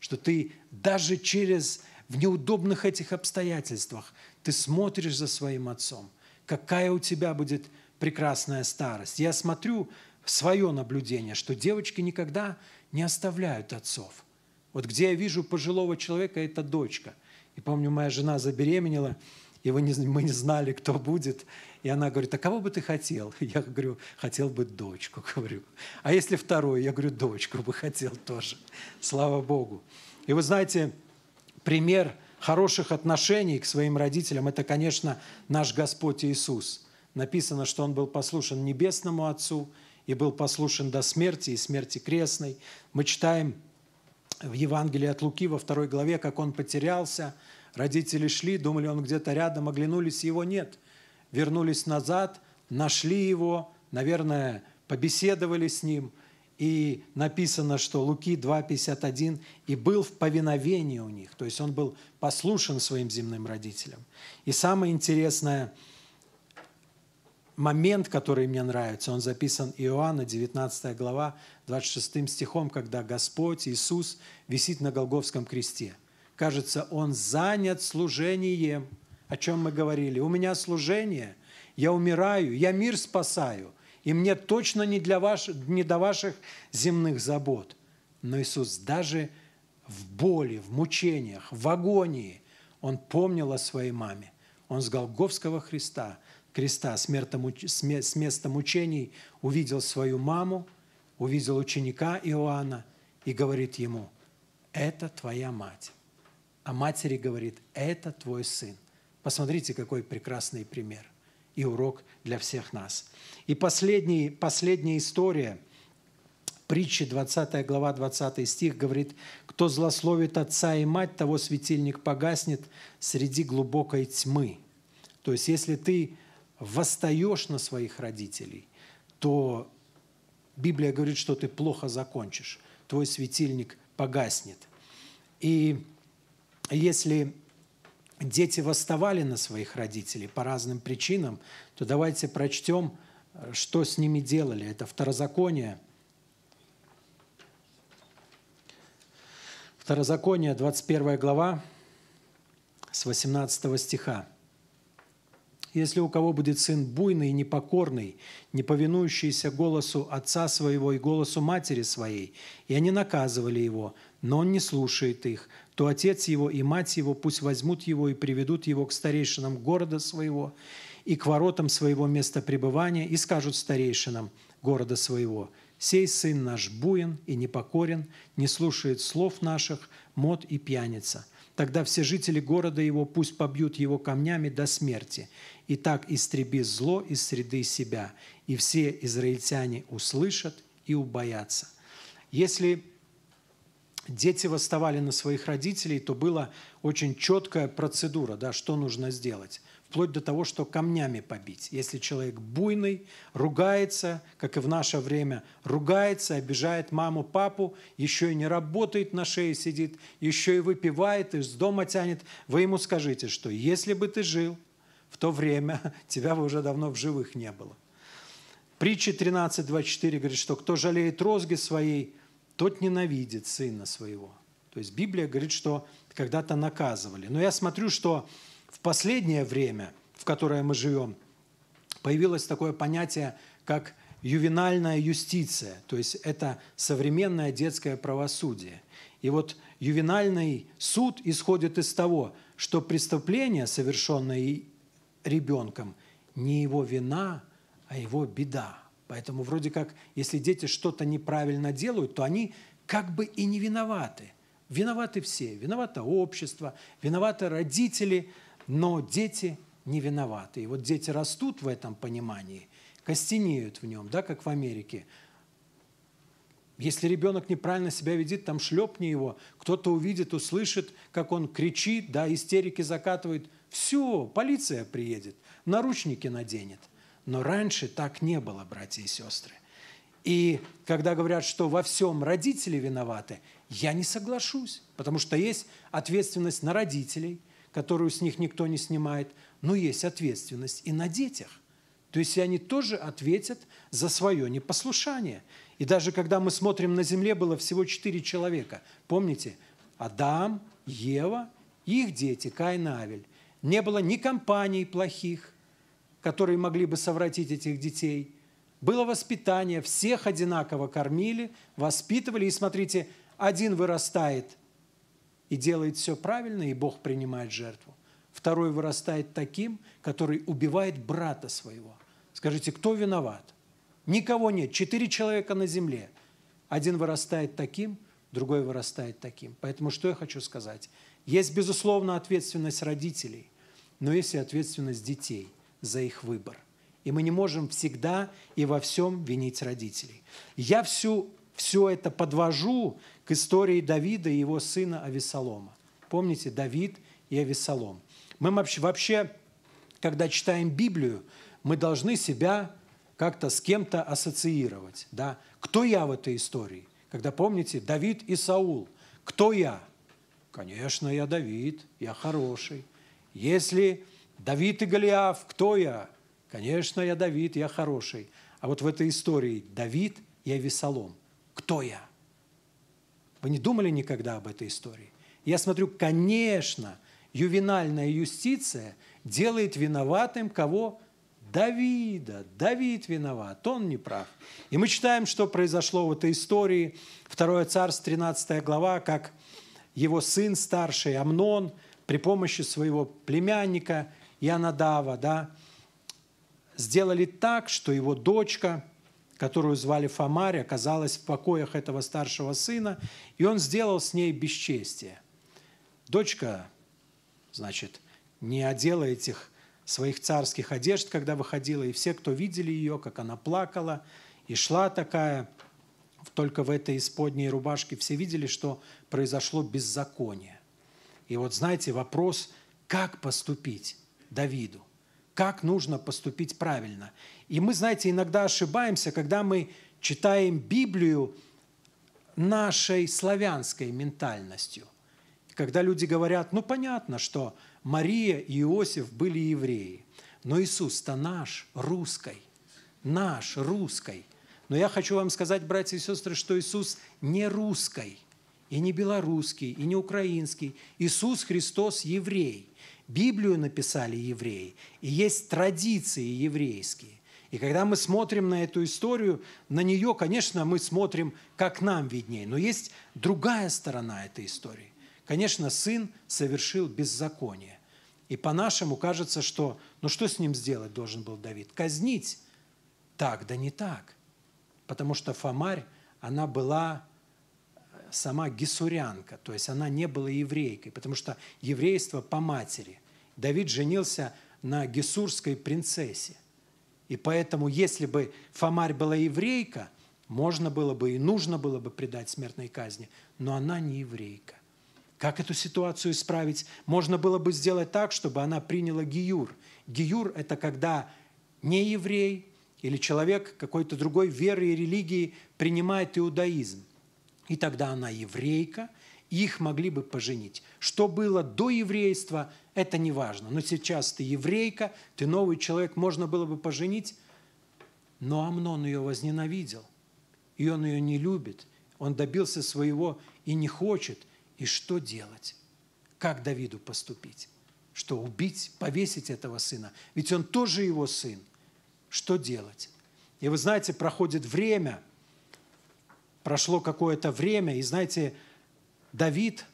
что ты даже через в неудобных этих обстоятельствах ты смотришь за своим отцом. Какая у тебя будет прекрасная старость. Я смотрю свое наблюдение, что девочки никогда не оставляют отцов. Вот где я вижу пожилого человека, это дочка. И помню, моя жена забеременела, и мы не, мы не знали, кто будет. И она говорит, а кого бы ты хотел? Я говорю, хотел бы дочку, говорю. А если вторую?" Я говорю, дочку бы хотел тоже. Слава Богу. И вы знаете, пример хороших отношений к своим родителям – это, конечно, наш Господь Иисус. Написано, что Он был послушен Небесному Отцу и был послушен до смерти и смерти крестной. Мы читаем в Евангелии от Луки во второй главе, как Он потерялся, родители шли, думали, Он где-то рядом, оглянулись, его нет. Вернулись назад, нашли его, наверное, побеседовали с ним – и написано, что Луки 2,51 «и был в повиновении у них». То есть он был послушен своим земным родителям. И самое интересное, момент, который мне нравится, он записан Иоанна, 19 глава, 26 стихом, когда Господь Иисус висит на Голговском кресте. Кажется, Он занят служением, о чем мы говорили. У меня служение, я умираю, я мир спасаю – и мне точно не, для ваш, не до ваших земных забот. Но Иисус даже в боли, в мучениях, в агонии, Он помнил о своей маме. Он с Голговского Христа, креста, с места мучений увидел свою маму, увидел ученика Иоанна и говорит ему, это твоя мать. А матери говорит, это твой сын. Посмотрите, какой прекрасный пример – и урок для всех нас. И последний, последняя история – Притчи, 20 глава, 20 стих говорит, «Кто злословит отца и мать, того светильник погаснет среди глубокой тьмы». То есть, если ты восстаешь на своих родителей, то Библия говорит, что ты плохо закончишь, твой светильник погаснет. И если дети восставали на своих родителей по разным причинам, то давайте прочтем, э, что с ними делали. Это Второзаконие. Второзаконие, 21 глава, с 18 стиха. «Если у кого будет сын буйный и непокорный, не повинующийся голосу отца своего и голосу матери своей, и они наказывали его, но он не слушает их, то отец его и мать его пусть возьмут его и приведут его к старейшинам города своего и к воротам своего места пребывания и скажут старейшинам города своего, «Сей сын наш буин и непокорен, не слушает слов наших, мод и пьяница». Тогда все жители города его пусть побьют его камнями до смерти. И так истреби зло из среды себя, и все израильтяне услышат и убоятся». Если дети восставали на своих родителей, то была очень четкая процедура, да, что нужно сделать, вплоть до того, что камнями побить. Если человек буйный, ругается, как и в наше время, ругается, обижает маму, папу, еще и не работает, на шее сидит, еще и выпивает, из дома тянет, вы ему скажите, что если бы ты жил в то время, тебя бы уже давно в живых не было. Притча 13.24 говорит, что кто жалеет розги своей – тот ненавидит сына своего. То есть Библия говорит, что когда-то наказывали. Но я смотрю, что в последнее время, в которое мы живем, появилось такое понятие, как ювенальная юстиция, то есть это современное детское правосудие. И вот ювенальный суд исходит из того, что преступление, совершенное ребенком, не его вина, а его беда. Поэтому вроде как, если дети что-то неправильно делают, то они как бы и не виноваты. Виноваты все. Виновато общество, виноваты родители, но дети не виноваты. И вот дети растут в этом понимании, костенеют в нем, да, как в Америке. Если ребенок неправильно себя ведет, там шлепни его, кто-то увидит, услышит, как он кричит, да, истерики закатывает. Все, полиция приедет, наручники наденет. Но раньше так не было, братья и сестры. И когда говорят, что во всем родители виноваты, я не соглашусь, потому что есть ответственность на родителей, которую с них никто не снимает, но есть ответственность и на детях. То есть они тоже ответят за свое непослушание. И даже когда мы смотрим на земле, было всего четыре человека. Помните? Адам, Ева их дети, Каин Авель. Не было ни компаний плохих, которые могли бы совратить этих детей. Было воспитание, всех одинаково кормили, воспитывали, и смотрите, один вырастает и делает все правильно, и Бог принимает жертву. Второй вырастает таким, который убивает брата своего. Скажите, кто виноват? Никого нет, четыре человека на земле. Один вырастает таким, другой вырастает таким. Поэтому что я хочу сказать? Есть, безусловно, ответственность родителей, но есть и ответственность детей – за их выбор. И мы не можем всегда и во всем винить родителей. Я всю, все это подвожу к истории Давида и его сына Авесолома. Помните, Давид и Авесолом. Мы вообще, когда читаем Библию, мы должны себя как-то с кем-то ассоциировать. Да? Кто я в этой истории? Когда помните, Давид и Саул. Кто я? Конечно, я Давид, я хороший. Если Давид и Голиаф, кто я? Конечно, я Давид, я хороший. А вот в этой истории Давид я Авесолом, кто я? Вы не думали никогда об этой истории? Я смотрю, конечно, ювенальная юстиция делает виноватым кого? Давида. Давид виноват, он не прав. И мы читаем, что произошло в этой истории. Второе царство, 13 глава, как его сын старший Амнон при помощи своего племянника – Янадава, да, сделали так, что его дочка, которую звали Фомарь, оказалась в покоях этого старшего сына, и он сделал с ней бесчестие. Дочка, значит, не одела этих своих царских одежд, когда выходила, и все, кто видели ее, как она плакала, и шла такая, только в этой исподней рубашке, все видели, что произошло беззаконие. И вот, знаете, вопрос, как поступить? Давиду, как нужно поступить правильно. И мы, знаете, иногда ошибаемся, когда мы читаем Библию нашей славянской ментальностью. Когда люди говорят, ну понятно, что Мария и Иосиф были евреи, но Иисус-то наш, русской, наш, русской. Но я хочу вам сказать, братья и сестры, что Иисус не русской, и не белорусский, и не украинский. Иисус Христос еврей. Библию написали евреи, и есть традиции еврейские. И когда мы смотрим на эту историю, на нее, конечно, мы смотрим, как нам виднее. Но есть другая сторона этой истории. Конечно, сын совершил беззаконие. И по-нашему кажется, что, ну что с ним сделать должен был Давид? Казнить? Так, да не так. Потому что Фомарь, она была э, сама гесурянка, то есть она не была еврейкой, потому что еврейство по матери. Давид женился на гесурской принцессе. И поэтому, если бы Фомарь была еврейка, можно было бы и нужно было бы предать смертной казни, но она не еврейка. Как эту ситуацию исправить? Можно было бы сделать так, чтобы она приняла гиюр. Гиюр – это когда не еврей или человек какой-то другой веры и религии принимает иудаизм. И тогда она еврейка, и их могли бы поженить. Что было до еврейства, это не важно. Но сейчас ты еврейка, ты новый человек, можно было бы поженить. Но Амнон ее возненавидел, и он ее не любит. Он добился своего и не хочет. И что делать? Как Давиду поступить? Что, убить, повесить этого сына? Ведь он тоже его сын. Что делать? И вы знаете, проходит время, прошло какое-то время, и знаете, Давид,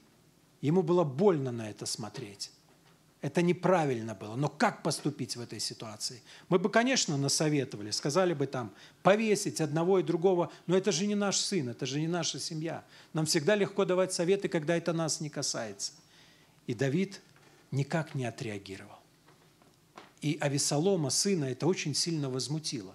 ему было больно на это смотреть. Это неправильно было. Но как поступить в этой ситуации? Мы бы, конечно, насоветовали, сказали бы там, повесить одного и другого, но это же не наш сын, это же не наша семья. Нам всегда легко давать советы, когда это нас не касается. И Давид никак не отреагировал. И Авесолома, сына, это очень сильно возмутило.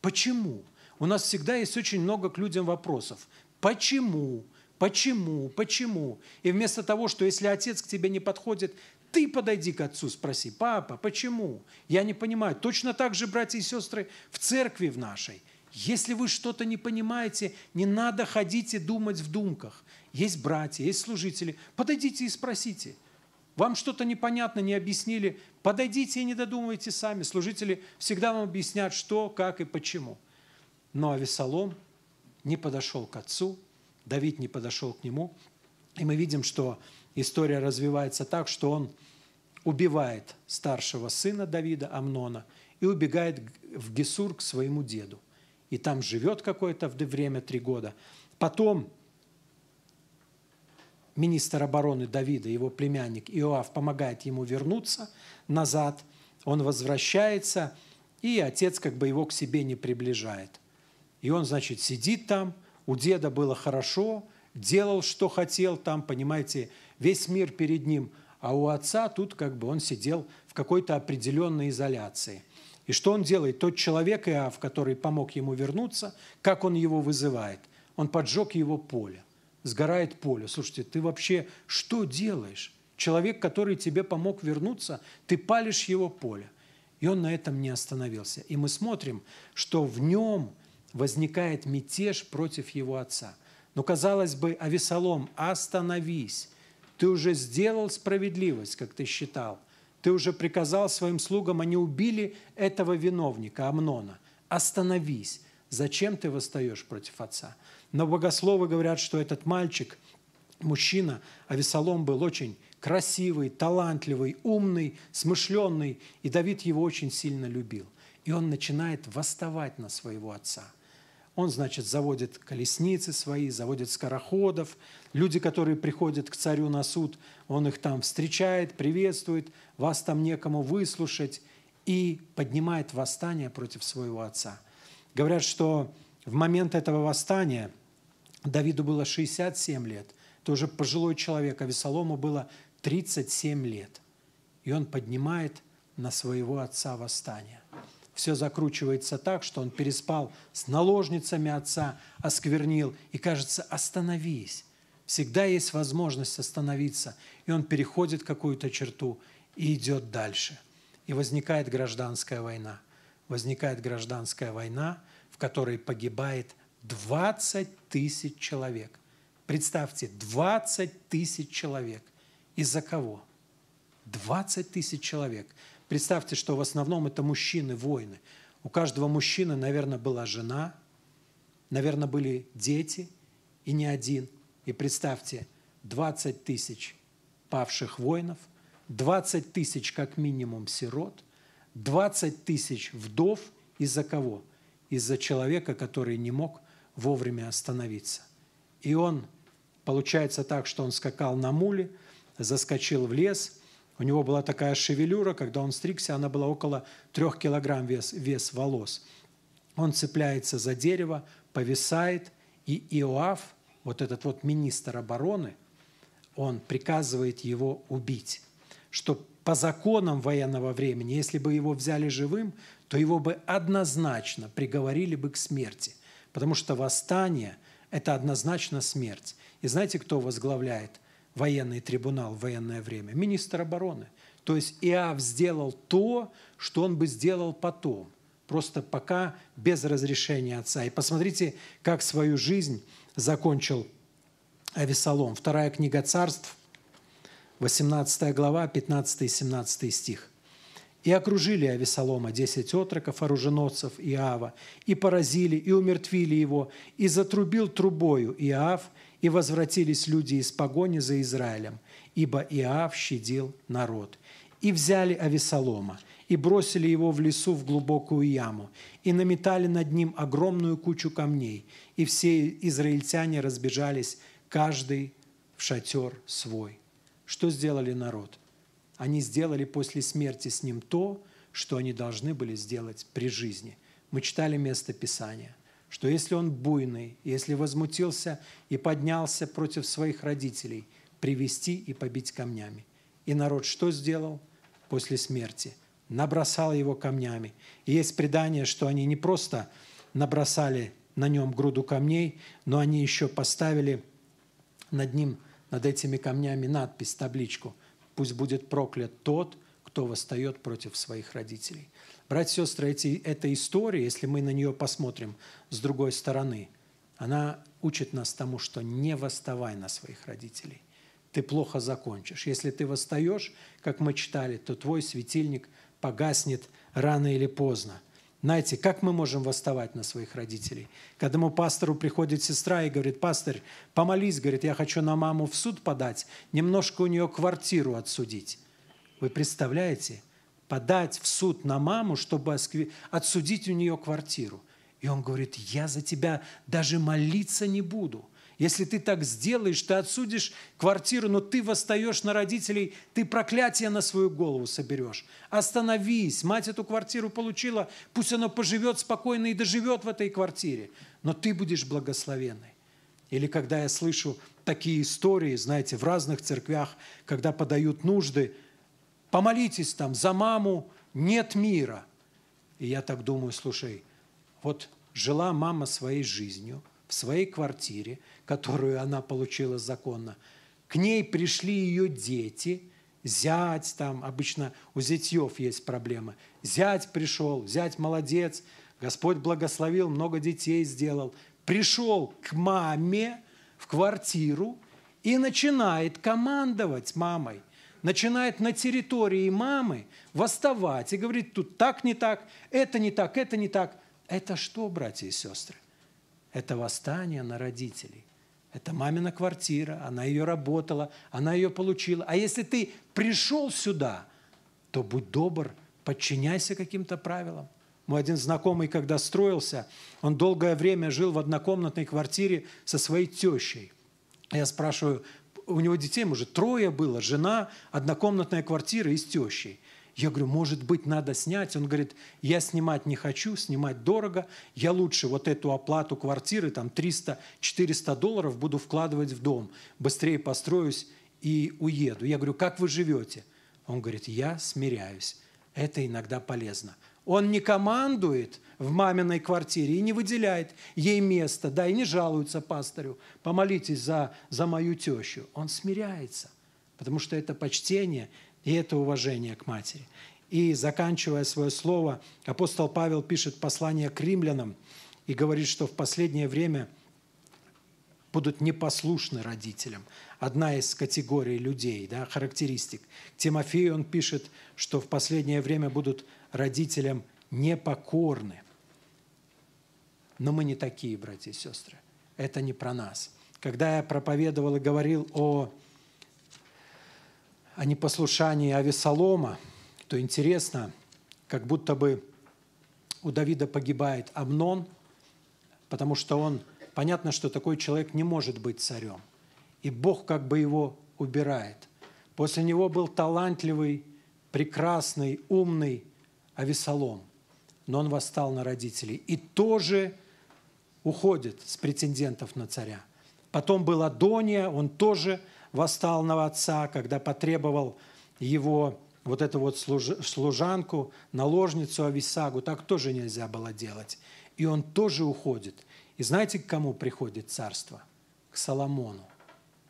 Почему? У нас всегда есть очень много к людям вопросов. Почему? Почему? Почему? И вместо того, что если отец к тебе не подходит, ты подойди к отцу, спроси, папа, почему? Я не понимаю. Точно так же, братья и сестры, в церкви в нашей. Если вы что-то не понимаете, не надо ходить и думать в думках. Есть братья, есть служители. Подойдите и спросите. Вам что-то непонятно, не объяснили, подойдите и не додумывайте сами. Служители всегда вам объяснят, что, как и почему. Но Авесолом не подошел к отцу, Давид не подошел к нему. И мы видим, что история развивается так, что он убивает старшего сына Давида, Амнона, и убегает в Гесур к своему деду. И там живет какое-то время, три года. Потом министр обороны Давида, его племянник Иоав, помогает ему вернуться назад. Он возвращается, и отец как бы его к себе не приближает. И он, значит, сидит там, у деда было хорошо, делал, что хотел там, понимаете, весь мир перед ним, а у отца тут как бы он сидел в какой-то определенной изоляции. И что он делает? Тот человек, Иав, который помог ему вернуться, как он его вызывает? Он поджег его поле, сгорает поле. Слушайте, ты вообще что делаешь? Человек, который тебе помог вернуться, ты палишь его поле. И он на этом не остановился. И мы смотрим, что в нем возникает мятеж против его отца. Но, казалось бы, Авесолом, остановись, ты уже сделал справедливость, как ты считал. Ты уже приказал своим слугам, они убили этого виновника, Амнона. Остановись. Зачем ты восстаешь против отца? Но богословы говорят, что этот мальчик, мужчина, Авесолом был очень красивый, талантливый, умный, смышленный, и Давид его очень сильно любил. И он начинает восставать на своего отца – он, значит, заводит колесницы свои, заводит скороходов. Люди, которые приходят к царю на суд, он их там встречает, приветствует, вас там некому выслушать и поднимает восстание против своего отца. Говорят, что в момент этого восстания Давиду было 67 лет. Это уже пожилой человек, а Весолому было 37 лет. И он поднимает на своего отца восстание все закручивается так, что он переспал с наложницами отца, осквернил. И кажется, остановись. Всегда есть возможность остановиться. И он переходит какую-то черту и идет дальше. И возникает гражданская война. Возникает гражданская война, в которой погибает 20 тысяч человек. Представьте, 20 тысяч человек. Из-за кого? 20 тысяч человек – Представьте, что в основном это мужчины-воины. У каждого мужчины, наверное, была жена, наверное, были дети, и не один. И представьте, 20 тысяч павших воинов, 20 тысяч как минимум сирот, 20 тысяч вдов из-за кого? Из-за человека, который не мог вовремя остановиться. И он, получается так, что он скакал на муле, заскочил в лес – у него была такая шевелюра, когда он стригся, она была около трех килограмм вес, вес волос. Он цепляется за дерево, повисает, и Иоав, вот этот вот министр обороны, он приказывает его убить, что по законам военного времени, если бы его взяли живым, то его бы однозначно приговорили бы к смерти, потому что восстание – это однозначно смерть. И знаете, кто возглавляет – военный трибунал в военное время, министр обороны. То есть Иав сделал то, что он бы сделал потом, просто пока без разрешения отца. И посмотрите, как свою жизнь закончил Авесолом. Вторая книга царств, 18 глава, 15 и 17 стих. «И окружили Авесолома десять отроков, оруженосцев Иава, и поразили, и умертвили его, и затрубил трубою Иав, и возвратились люди из погони за Израилем, ибо Иав щадил народ. И взяли Авесолома, и бросили его в лесу в глубокую яму, и наметали над ним огромную кучу камней, и все израильтяне разбежались, каждый в шатер свой. Что сделали народ? Они сделали после смерти с ним то, что они должны были сделать при жизни. Мы читали место Писания что если он буйный, если возмутился и поднялся против своих родителей, привести и побить камнями. И народ что сделал после смерти? Набросал его камнями. И есть предание, что они не просто набросали на нем груду камней, но они еще поставили над ним, над этими камнями надпись, табличку «Пусть будет проклят тот, кто восстает против своих родителей». Братья и сестры, эти, эта история, если мы на нее посмотрим с другой стороны, она учит нас тому, что не восставай на своих родителей. Ты плохо закончишь. Если ты восстаешь, как мы читали, то твой светильник погаснет рано или поздно. Знаете, как мы можем восставать на своих родителей? К одному пастору приходит сестра и говорит, пастор, помолись, говорит, я хочу на маму в суд подать, немножко у нее квартиру отсудить. Вы представляете, подать в суд на маму, чтобы отсудить у нее квартиру. И он говорит, я за тебя даже молиться не буду. Если ты так сделаешь, ты отсудишь квартиру, но ты восстаешь на родителей, ты проклятие на свою голову соберешь. Остановись, мать эту квартиру получила, пусть она поживет спокойно и доживет в этой квартире, но ты будешь благословенной. Или когда я слышу такие истории, знаете, в разных церквях, когда подают нужды – помолитесь там за маму, нет мира. И я так думаю, слушай, вот жила мама своей жизнью в своей квартире, которую она получила законно. К ней пришли ее дети, зять там, обычно у зятьев есть проблемы. Зять пришел, зять молодец, Господь благословил, много детей сделал. Пришел к маме в квартиру и начинает командовать мамой начинает на территории мамы восставать и говорит, тут так не так, это не так, это не так. Это что, братья и сестры? Это восстание на родителей. Это мамина квартира, она ее работала, она ее получила. А если ты пришел сюда, то будь добр, подчиняйся каким-то правилам. Мой один знакомый, когда строился, он долгое время жил в однокомнатной квартире со своей тещей. Я спрашиваю, у него детей, уже трое было, жена, однокомнатная квартира и с тещей. Я говорю, может быть, надо снять? Он говорит, я снимать не хочу, снимать дорого, я лучше вот эту оплату квартиры, там 300-400 долларов буду вкладывать в дом, быстрее построюсь и уеду. Я говорю, как вы живете? Он говорит, я смиряюсь. Это иногда полезно. Он не командует в маминой квартире и не выделяет ей место, да, и не жалуется пасторю, помолитесь за, за мою тещу. Он смиряется, потому что это почтение и это уважение к матери. И заканчивая свое слово, апостол Павел пишет послание к римлянам и говорит, что в последнее время будут непослушны родителям. Одна из категорий людей, да, характеристик. Тимофею он пишет, что в последнее время будут родителям непокорны. Но мы не такие, братья и сестры. Это не про нас. Когда я проповедовал и говорил о, о непослушании Авесолома, то интересно, как будто бы у Давида погибает Амнон, потому что он, понятно, что такой человек не может быть царем. И Бог как бы его убирает. После него был талантливый, прекрасный, умный Авесолом, но он восстал на родителей и тоже уходит с претендентов на царя. Потом был Адония, он тоже восстал на отца, когда потребовал его вот эту вот служанку, наложницу Ависагу, так тоже нельзя было делать. И он тоже уходит. И знаете, к кому приходит царство? К Соломону.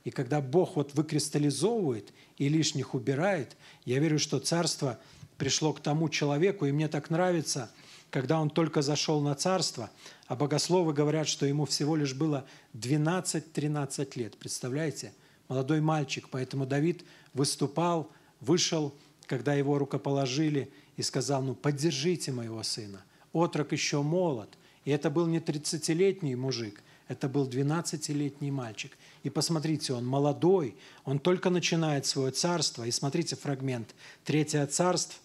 И когда Бог вот выкристаллизовывает и лишних убирает, я верю, что царство – пришло к тому человеку, и мне так нравится, когда он только зашел на царство, а богословы говорят, что ему всего лишь было 12-13 лет, представляете? Молодой мальчик, поэтому Давид выступал, вышел, когда его рукоположили, и сказал, ну, поддержите моего сына. Отрок еще молод. И это был не 30-летний мужик, это был 12-летний мальчик. И посмотрите, он молодой, он только начинает свое царство. И смотрите фрагмент. Третье царство,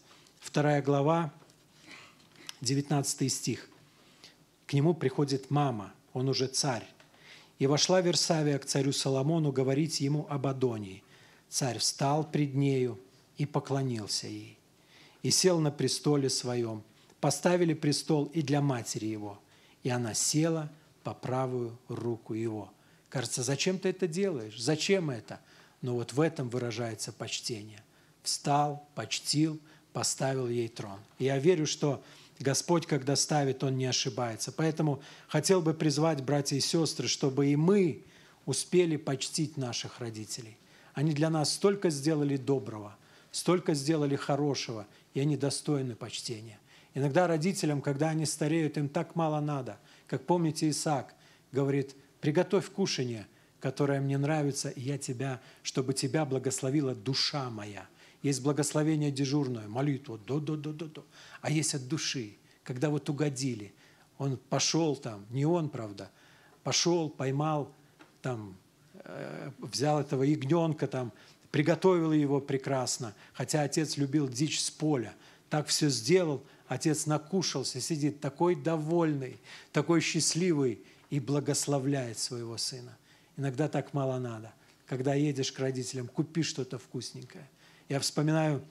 2 глава, 19 стих. К нему приходит мама, он уже царь. «И вошла Версавия к царю Соломону говорить ему об Адонии. Царь встал пред нею и поклонился ей, и сел на престоле своем. Поставили престол и для матери его, и она села по правую руку его». Кажется, зачем ты это делаешь? Зачем это? Но вот в этом выражается почтение. Встал, почтил – поставил ей трон. Я верю, что Господь, когда ставит, Он не ошибается. Поэтому хотел бы призвать братья и сестры, чтобы и мы успели почтить наших родителей. Они для нас столько сделали доброго, столько сделали хорошего, и они достойны почтения. Иногда родителям, когда они стареют, им так мало надо. Как помните, Исаак говорит, приготовь кушание, которое мне нравится, и я тебя, чтобы тебя благословила душа моя – есть благословение дежурное, молитва, до-до-до-до-до. А есть от души, когда вот угодили. Он пошел там, не он, правда, пошел, поймал, там, э, взял этого ягненка, там, приготовил его прекрасно, хотя отец любил дичь с поля. Так все сделал, отец накушался, сидит такой довольный, такой счастливый и благословляет своего сына. Иногда так мало надо. Когда едешь к родителям, купи что-то вкусненькое – я вспоминаю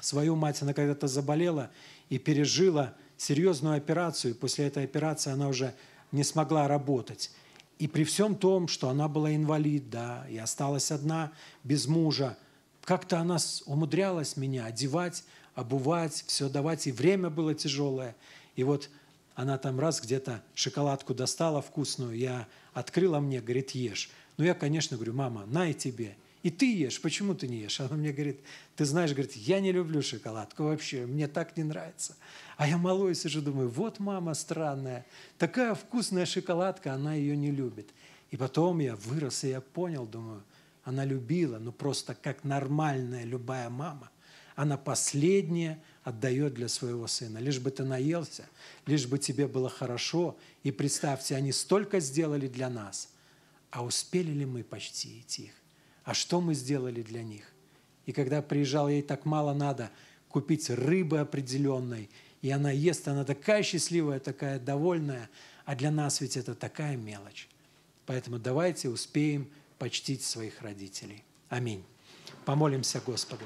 свою мать, она когда-то заболела и пережила серьезную операцию. После этой операции она уже не смогла работать. И при всем том, что она была инвалид, да, и осталась одна, без мужа, как-то она умудрялась меня одевать, обувать, все давать, и время было тяжелое. И вот она там раз где-то шоколадку достала вкусную, я открыла мне, говорит, ешь. Ну, я, конечно, говорю, мама, на и тебе. И ты ешь, почему ты не ешь? Она мне говорит, ты знаешь, говорит, я не люблю шоколадку вообще, мне так не нравится. А я малой сижу, думаю, вот мама странная, такая вкусная шоколадка, она ее не любит. И потом я вырос, и я понял, думаю, она любила, ну просто как нормальная любая мама. Она последняя отдает для своего сына. Лишь бы ты наелся, лишь бы тебе было хорошо. И представьте, они столько сделали для нас, а успели ли мы почти их? а что мы сделали для них. И когда приезжал, ей так мало надо купить рыбы определенной, и она ест, она такая счастливая, такая довольная, а для нас ведь это такая мелочь. Поэтому давайте успеем почтить своих родителей. Аминь. Помолимся Господу.